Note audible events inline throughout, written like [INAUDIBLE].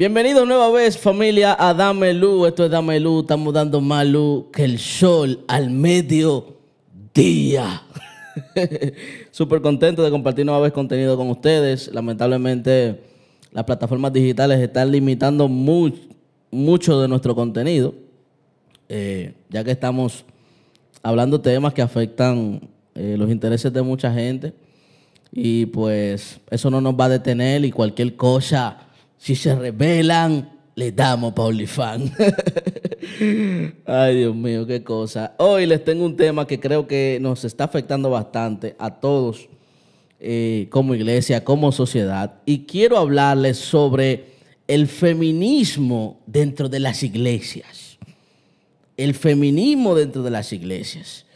Bienvenidos nueva vez familia a Dame Luz. Esto es Dame Luz. Estamos dando más luz que el sol al mediodía. [LAUGHS] Súper contento de compartir nueva vez contenido con ustedes. Lamentablemente las plataformas digitales están limitando mucho de nuestro contenido. Eh, ya que estamos hablando temas que afectan eh, los intereses de mucha gente. Y pues eso no nos va a detener y cualquier cosa si se rebelan, le damos pa' fan. [LAUGHS] Ay, Dios mío, qué cosa. Hoy les tengo un tema que creo que nos está afectando bastante a todos eh, como iglesia, como sociedad. Y quiero hablarles sobre el feminismo dentro de las iglesias. El feminismo dentro de las iglesias.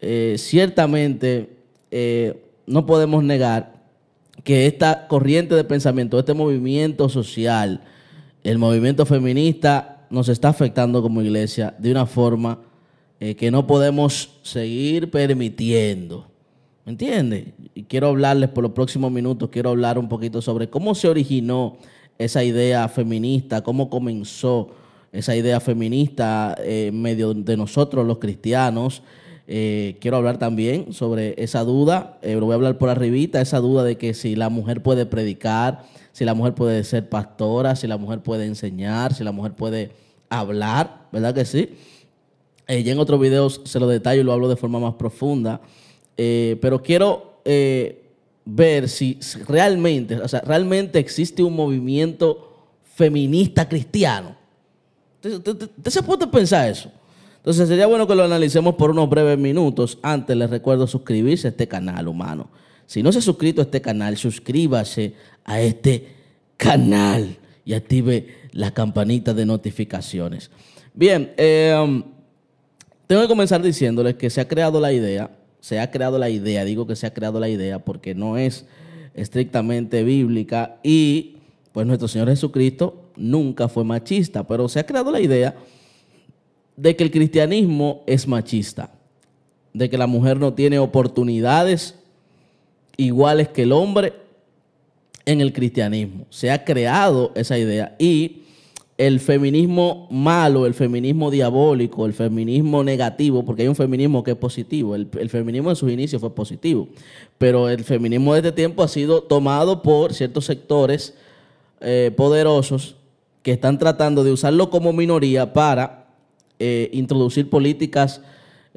Eh, ciertamente, eh, no podemos negar que esta corriente de pensamiento, este movimiento social, el movimiento feminista, nos está afectando como iglesia de una forma eh, que no podemos seguir permitiendo. ¿Me entiendes? Y quiero hablarles por los próximos minutos, quiero hablar un poquito sobre cómo se originó esa idea feminista, cómo comenzó esa idea feminista en eh, medio de nosotros los cristianos, eh, quiero hablar también sobre esa duda, eh, lo voy a hablar por arribita, esa duda de que si la mujer puede predicar, si la mujer puede ser pastora, si la mujer puede enseñar, si la mujer puede hablar, ¿verdad que sí? Eh, ya en otros videos se lo detallo y lo hablo de forma más profunda, pero quiero ver si realmente, realmente existe un movimiento feminista cristiano. usted se puede pensar eso? Entonces sería bueno que lo analicemos por unos breves minutos. Antes les recuerdo suscribirse a este canal, humano. Si no se ha suscrito a este canal, suscríbase a este canal y active la campanita de notificaciones. Bien, eh, um, tengo que comenzar diciéndoles que se ha creado la idea, se ha creado la idea, digo que se ha creado la idea porque no es estrictamente bíblica y pues nuestro Señor Jesucristo nunca fue machista, pero se ha creado la idea de que el cristianismo es machista, de que la mujer no tiene oportunidades iguales que el hombre en el cristianismo. Se ha creado esa idea y el feminismo malo, el feminismo diabólico, el feminismo negativo, porque hay un feminismo que es positivo, el, feminismo en sus inicios fue positivo, pero el feminismo de este tiempo ha sido tomado por ciertos sectores eh, poderosos que están tratando de usarlo como minoría para eh, introducir políticas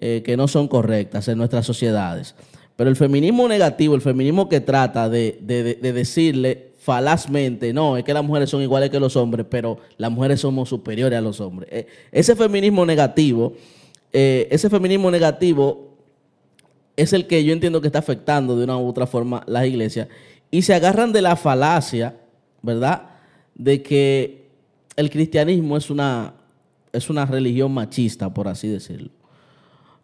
eh, que no son correctas en nuestras sociedades. Pero el feminismo negativo, el feminismo que trata de, decirle falazmente, no, es que las mujeres son iguales que los hombres, pero las mujeres somos superiores a los hombres. Eh, ese feminismo negativo, ese feminismo negativo es el que yo entiendo que está afectando de una u otra forma las iglesias y se agarran de la falacia, ¿verdad? De que el cristianismo es una es una religión machista, por así decirlo.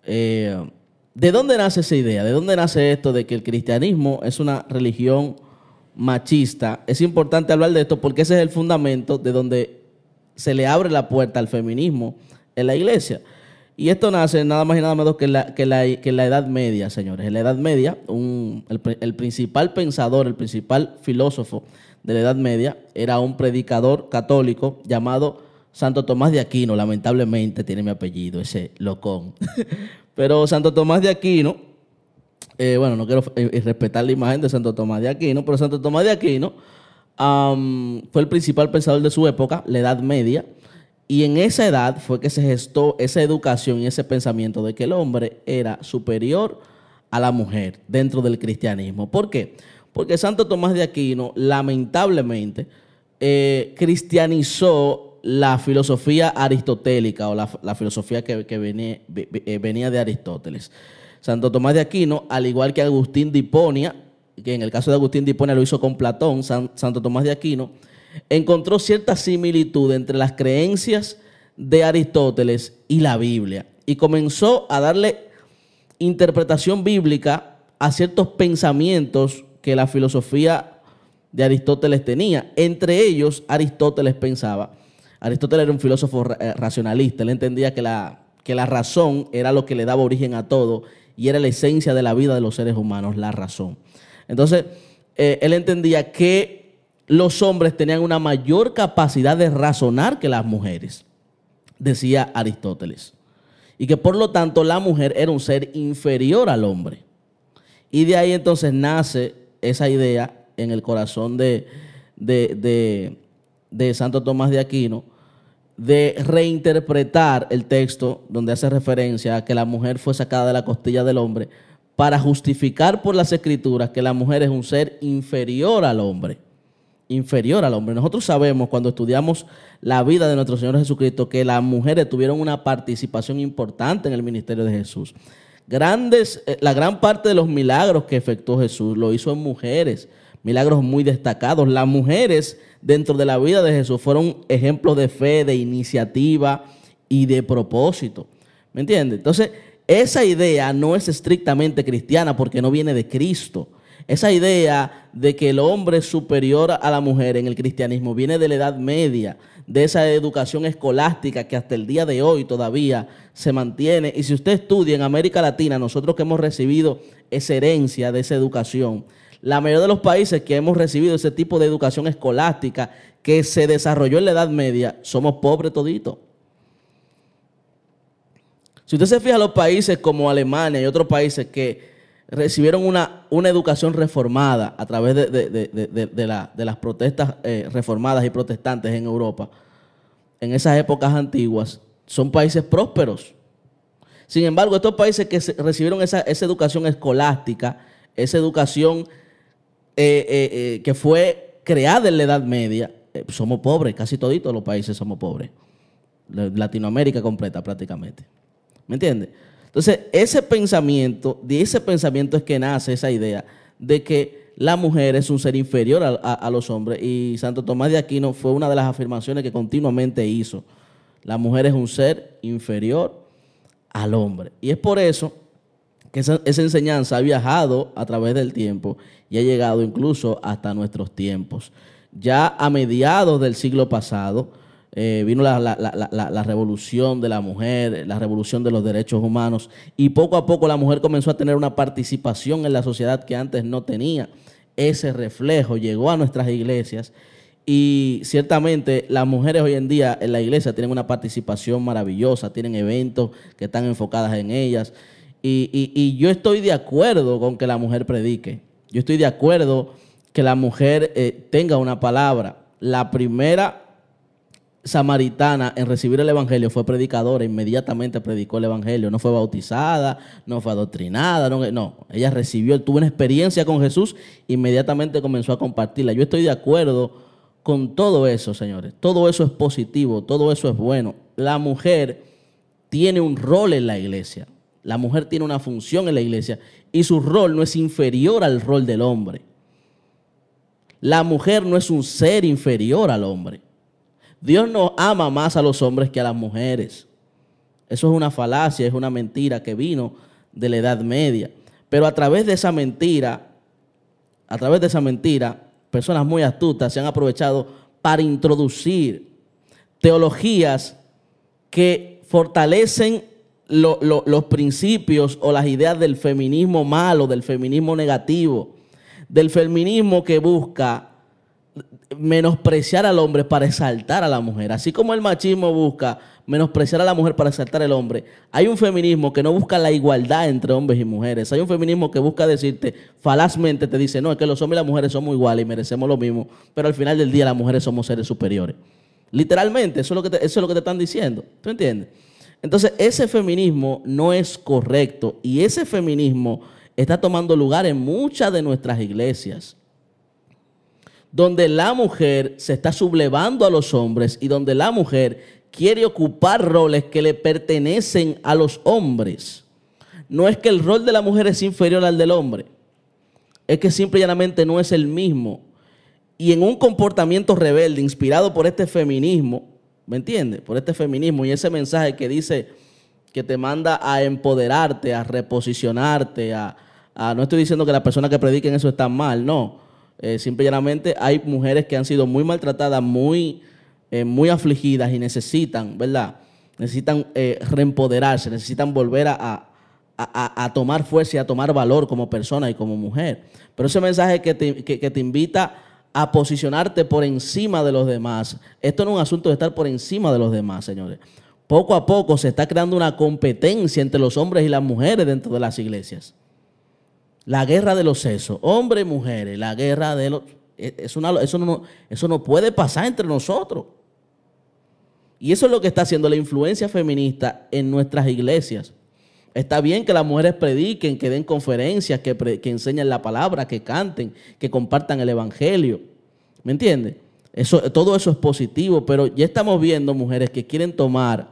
Eh, ¿De dónde nace esa idea? ¿De dónde nace esto de que el cristianismo es una religión machista? Es importante hablar de esto porque ese es el fundamento de donde se le abre la puerta al feminismo en la iglesia. Y esto nace nada más y nada menos que la, que la, Edad Media, señores. En la Edad Media, el, principal pensador, el principal filósofo de la Edad Media era un predicador católico llamado Santo Tomás de Aquino, lamentablemente tiene mi apellido, ese locón. [LAUGHS] Pero Santo Tomás de Aquino, eh, bueno, no quiero eh, eh, respetar la imagen de Santo Tomás de Aquino, pero Santo Tomás de Aquino fue el principal pensador de su época, la Edad Media, y en esa edad fue que se gestó esa educación y ese pensamiento de que el hombre era superior a la mujer dentro del cristianismo. ¿Por qué? Porque Santo Tomás de Aquino, lamentablemente, cristianizó la filosofía aristotélica o la, filosofía que, eh, venía, de Aristóteles. Santo Tomás de Aquino, al igual que Agustín de que en el caso de Agustín de lo hizo con Platón, Santo Tomás de Aquino, encontró cierta similitud entre las creencias de Aristóteles y la Biblia y comenzó a darle interpretación bíblica a ciertos pensamientos que la filosofía de Aristóteles tenía. Entre ellos, Aristóteles pensaba Aristóteles era un filósofo eh, racionalista, él entendía que la, que la razón era lo que le daba origen a todo y era la esencia de la vida de los seres humanos, la razón. Entonces, eh, él entendía que los hombres tenían una mayor capacidad de razonar que las mujeres, decía Aristóteles. Y que por lo tanto la mujer era un ser inferior al hombre. Y de ahí entonces nace esa idea en el corazón de, de, de Santo Tomás de Aquino de reinterpretar el texto donde hace referencia a que la mujer fue sacada de la costilla del hombre para justificar por las escrituras que la mujer es un ser inferior al hombre. Inferior al hombre. Nosotros sabemos cuando estudiamos la vida de nuestro Señor Jesucristo que las mujeres tuvieron una participación importante en el ministerio de Jesús. Grandes, eh, la gran parte de los milagros que efectuó Jesús lo hizo en mujeres milagros muy destacados. Las mujeres dentro de la vida de Jesús fueron ejemplos de fe, de iniciativa y de propósito. ¿Me entiendes? Entonces, esa idea no es estrictamente cristiana porque no viene de Cristo. Esa idea de que el hombre es superior a la mujer en el cristianismo viene de la Edad Media, de esa educación escolástica que hasta el día de hoy todavía se mantiene. Y si usted estudia en América Latina, nosotros que hemos recibido esa herencia de esa educación, la mayoría de los países que hemos recibido ese tipo de educación escolástica que se desarrolló en la Edad Media, somos pobres toditos. Si usted se fija, los países como Alemania y otros países que recibieron una, educación reformada a través de, las protestas eh, reformadas y protestantes en Europa, en esas épocas antiguas, son países prósperos. Sin embargo, estos países que recibieron esa, esa educación escolástica, esa educación eh, eh, eh, que fue creada en la Edad Media, somos pobres, casi toditos los países somos pobres. Latinoamérica completa prácticamente. ¿Me entiendes? Entonces, ese pensamiento, de ese pensamiento es que nace esa idea de que la mujer es un ser inferior a, los hombres. Y Santo Tomás de Aquino fue una de las afirmaciones que continuamente hizo. La mujer es un ser inferior al hombre. Y es por eso esa, enseñanza ha viajado a través del tiempo y ha llegado incluso hasta nuestros tiempos. Ya a mediados del siglo pasado eh, vino la, la, revolución de la mujer, la revolución de los derechos humanos y poco a poco la mujer comenzó a tener una participación en la sociedad que antes no tenía. Ese reflejo llegó a nuestras iglesias y ciertamente las mujeres hoy en día en la iglesia tienen una participación maravillosa, tienen eventos que están enfocadas en ellas. Y, yo estoy de acuerdo con que la mujer predique. Yo estoy de acuerdo que la mujer eh, tenga una palabra. La primera samaritana en recibir el Evangelio fue predicadora, inmediatamente predicó el Evangelio, no fue bautizada, no fue adoctrinada, no, ella recibió, tuvo una experiencia con Jesús, inmediatamente comenzó a compartirla. Yo estoy de acuerdo con todo eso, señores, todo eso es positivo, todo eso es bueno. La mujer tiene un rol en la iglesia, la mujer tiene una función en la iglesia y su rol no es inferior al rol del hombre. La mujer no es un ser inferior al hombre. Dios no ama más a los hombres que a las mujeres. Eso es una falacia, es una mentira que vino de la Edad Media. Pero a través de esa mentira, a través de esa mentira, personas muy astutas se han aprovechado para introducir teologías que fortalecen los principios o las ideas del feminismo malo, del feminismo negativo, del feminismo que busca menospreciar al hombre para exaltar a la mujer. Así como el machismo busca menospreciar a la mujer para exaltar al hombre, hay un feminismo que no busca la igualdad entre hombres y mujeres. Hay un feminismo que busca decirte, falazmente te dice, no, es que los hombres y las mujeres somos iguales y merecemos lo mismo, pero al final del día las mujeres somos seres superiores. Literalmente, eso es lo que eso es lo que te están diciendo. ¿Tú entiendes? Entonces, ese feminismo no es correcto y ese feminismo está tomando lugar en muchas de nuestras iglesias, donde la mujer se está sublevando a los hombres y donde la mujer quiere ocupar roles que le pertenecen a los hombres. No es que el rol de la mujer es inferior al del hombre, es que simplemente no es el mismo. Y en un comportamiento rebelde inspirado por este feminismo, ¿me entiendes? Por este feminismo y ese mensaje que dice que te manda a empoderarte, a reposicionarte, a, no estoy diciendo que las personas que prediquen eso están mal, no. Eh, Simplemente hay mujeres que han sido muy maltratadas, muy, eh, muy afligidas y necesitan, ¿verdad? Necesitan eh, reempoderarse, necesitan volver a, tomar fuerza y a tomar valor como persona y como mujer. Pero ese mensaje que te, que te invita a posicionarte por encima de los demás. Esto no es un asunto de estar por encima de los demás, señores. Poco a poco se está creando una competencia entre los hombres y las mujeres dentro de las iglesias. La guerra de los sexos, hombres y mujeres, la guerra de los... E, eso, eso no puede pasar entre nosotros. Y eso es lo que está haciendo la influencia feminista en nuestras iglesias. Está bien que las mujeres prediquen, que den conferencias, que, enseñen la palabra, que canten, que compartan el evangelio. ¿Me entiendes? Eso, todo eso es positivo, pero ya estamos viendo mujeres que quieren tomar,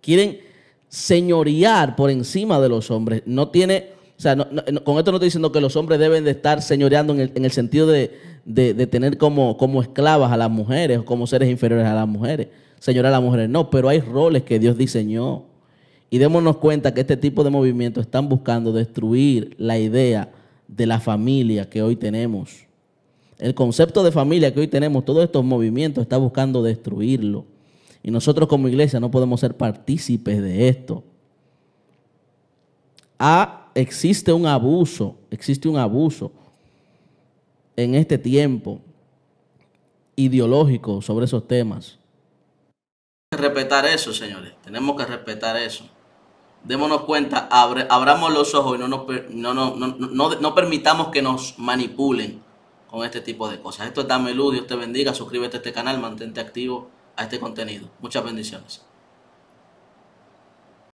quieren señorear por encima de los hombres. No tiene, o sea, con esto no estoy diciendo que los hombres deben de estar señoreando en el, sentido de, tener como, como esclavas a las mujeres o como seres inferiores a las mujeres. Señorar a las mujeres, no, pero hay roles que Dios diseñó y démonos cuenta que este tipo de movimientos están buscando destruir la idea de la familia que hoy tenemos. El concepto de familia que hoy tenemos, todos estos movimientos están buscando destruirlo. Y nosotros como iglesia no podemos ser partícipes de esto. Ah, existe un abuso, existe un abuso en este tiempo ideológico sobre esos temas. Respetar eso, señores. Tenemos que respetar eso démonos cuenta, abramos los ojos y no, no, permitamos que nos manipulen con este tipo de cosas. Esto es meludio Dios te bendiga, suscríbete a este canal, mantente activo a este contenido. Muchas bendiciones.